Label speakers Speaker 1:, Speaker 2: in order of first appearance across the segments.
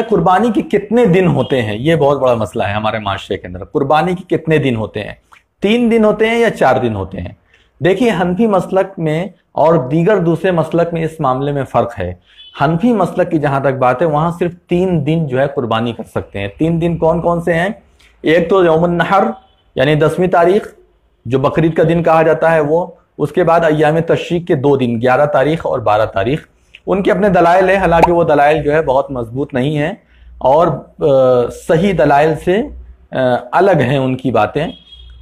Speaker 1: अच्छा कुर्बानी के कितने दिन होते हैं ये बहुत बड़ा मसला है हमारे माशरे के अंदर कुर्बानी के कितने दिन होते हैं तीन दिन होते हैं या चार दिन होते हैं देखिए हनफी मसलक में और दीगर दूसरे मसलक में इस मामले में फ़र्क है हनफी मसलक की जहां तक बात है वहां सिर्फ तीन दिन जो है कुर्बानी कर सकते हैं तीन दिन कौन कौन से हैं एक तो यौमन नहर यानी दसवीं तारीख जो बकरीद का दिन कहा जाता है वो उसके बाद अयाम तशरीक के दो दिन ग्यारह तारीख और बारह तारीख उनके अपने दलाइल हैं हालांकि वो दलाइल जो है बहुत मजबूत नहीं है और आ, सही दलाइल से आ, अलग हैं उनकी बातें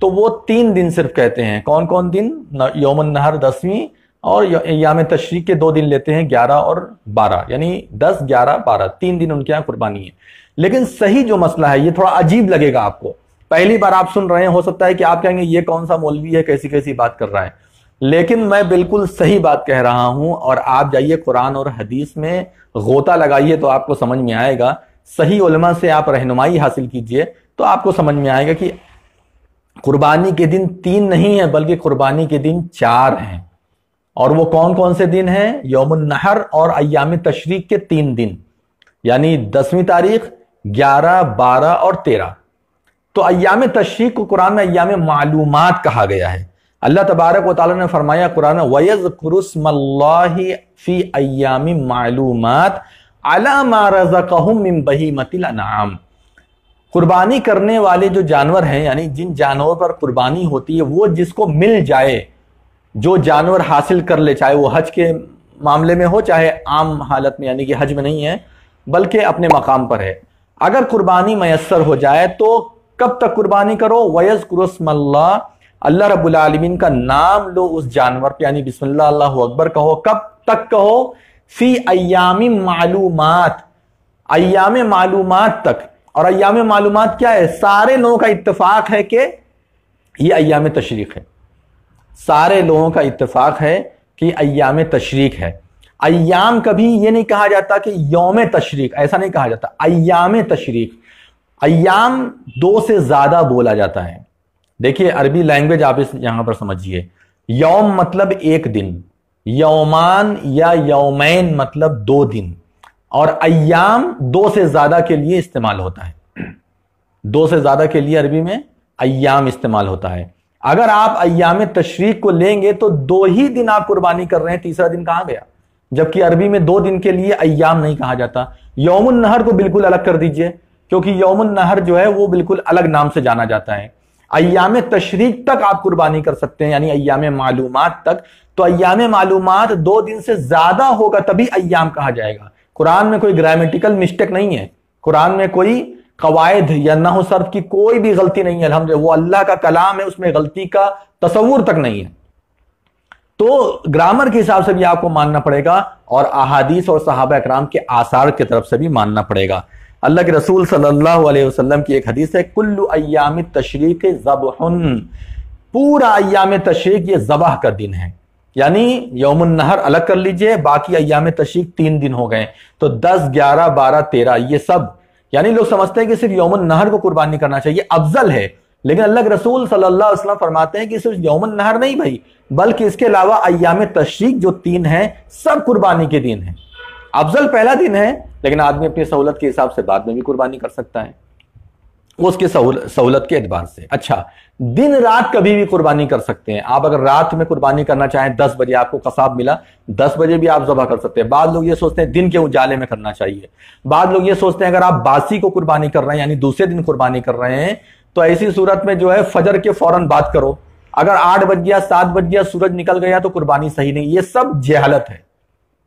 Speaker 1: तो वो तीन दिन सिर्फ कहते हैं कौन कौन दिन यौमन नहर दसवीं और याम तशरी के दो दिन लेते हैं ग्यारह और बारह यानी दस ग्यारह बारह तीन दिन उनके यहाँ कुर्बानी है लेकिन सही जो मसला है ये थोड़ा अजीब लगेगा आपको पहली बार आप सुन रहे हैं हो सकता है कि आप कहेंगे ये कौन सा मौलवी है कैसी कैसी बात कर रहा है लेकिन मैं बिल्कुल सही बात कह रहा हूं और आप जाइए कुरान और हदीस में गोता लगाइए तो आपको समझ में आएगा सही उलमा से आप रहनुमाई हासिल कीजिए तो आपको समझ में आएगा कि कुर्बानी के दिन तीन नहीं है बल्कि कुर्बानी के दिन चार हैं और वो कौन कौन से दिन हैं नहर और अयाम तशरीक के तीन दिन यानी दसवीं तारीख ग्यारह बारह और तेरह तो अयाम तशरीक को कुरान में अयाम मालूम कहा गया है अल्लाह तबारक वाली ने फरमाया कुरान वयज फी अयामी मालूमत अलाम कुर्बानी करने वाले जो जानवर हैं यानी जिन जानवरों पर कुर्बानी होती है वो जिसको मिल जाए जो जानवर हासिल कर ले चाहे वो हज के मामले में हो चाहे आम हालत में यानी कि हज में नहीं है बल्कि अपने मकाम पर है अगर कुर्बानी मैसर हो जाए तो कब तक कुर्बानी करो वयज कुरस्मल्ला अल्लाह रब्बुल आलमीन का नाम लो उस जानवर पे यानी बिस्मिल्लाह अकबर कहो कब तक कहो फी अयामी मालूमात अयाम मालूमात तक और अयाम मालूमात क्या है सारे लोगों का इतफाक है कि ये अयाम तशरीक है सारे लोगों का इतफाक है कि अयाम तशरीक है अयाम कभी ये नहीं कहा जाता कि योम तशरीक ऐसा नहीं कहा जाता अयाम तशरीक अयाम दो से ज़्यादा बोला जाता है देखिए अरबी लैंग्वेज आप इस यहां पर समझिए यौम मतलब एक दिन यौमान या यौमैन मतलब दो दिन और अयाम दो से ज्यादा के लिए इस्तेमाल होता है दो से ज्यादा के लिए अरबी में अयाम इस्तेमाल होता है अगर आप अयाम तशरीक को लेंगे तो दो ही दिन आप कुर्बानी कर रहे हैं तीसरा दिन कहां गया जबकि अरबी में दो दिन के लिए अयाम नहीं कहा जाता यौमुन नहर को बिल्कुल अलग कर दीजिए क्योंकि यौमुन नहर जो है वो बिल्कुल अलग नाम से जाना जाता है अयाम तशरीक तक आप कुर्बानी कर सकते हैं यानी अयाम मालूम तक तो अयाम मालूम दो दिन से ज्यादा होगा तभी अयाम कहा जाएगा कुरान में कोई ग्रामेटिकल मिस्टेक नहीं है कुरान में कोई कवायद या नहु सर्फ की कोई भी गलती नहीं है अलहमद वो अल्लाह का कलाम है उसमें गलती का तस्वूर तक नहीं है तो ग्रामर के हिसाब से भी आपको मानना पड़ेगा और अहादीस और सहाबा कराम के आसार की तरफ से भी मानना पड़ेगा अल्लाह के रसूल सल्लल्लाहु अलैहि वसल्लम की एक हदीस है कुल्लु अयाम तशरीक जबहन पूरा अयाम तशरीक ये जबह का दिन है यानी यौमन नहर अलग कर लीजिए बाकी अयाम तशरीक तीन दिन हो गए तो दस ग्यारह बारह तेरह ये सब यानी लोग समझते हैं कि सिर्फ यौमन नहर को कुर्बानी करना चाहिए अफजल है लेकिन अल्लाह के रसूल सल्लल्लाहु अलैहि वसल्लम फरमाते हैं कि सिर्फ यौमन नहर नहीं भाई बल्कि इसके अलावा अयाम तशरीक जो तीन है सब कुर्बानी के दिन है अफजल पहला दिन है लेकिन आदमी अपनी सहूलत के हिसाब से बाद में भी कुर्बानी कर सकता है उसके उसकी सहूलत के एतबार से अच्छा दिन रात कभी भी कुर्बानी कर सकते हैं आप अगर रात में कुर्बानी करना चाहें दस बजे आपको कसाब मिला दस बजे भी आप जबा कर सकते हैं बाद लोग ये सोचते हैं दिन के उजाले में करना चाहिए बाद लोग ये सोचते हैं अगर आप बासी को कुर्बानी कर रहे हैं यानी दूसरे दिन कुर्बानी कर रहे हैं तो ऐसी सूरत में जो है फजर के फौरन बात करो अगर आठ बज गया सात बज गया सूरज निकल गया तो कुर्बानी सही नहीं ये सब जहालत है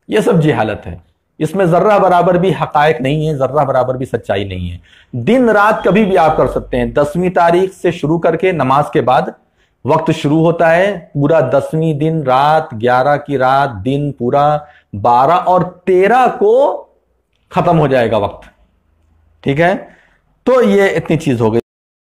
Speaker 1: ये सब जहालत है इसमें जर्रा बराबर भी हकायक नहीं है जर्रा बराबर भी सच्चाई नहीं है दिन रात कभी भी आप कर सकते हैं दसवीं तारीख से शुरू करके नमाज के बाद वक्त शुरू होता है पूरा दसवीं दिन रात ग्यारह की रात दिन पूरा बारह और तेरह को खत्म हो जाएगा वक्त ठीक है तो ये इतनी चीज हो गई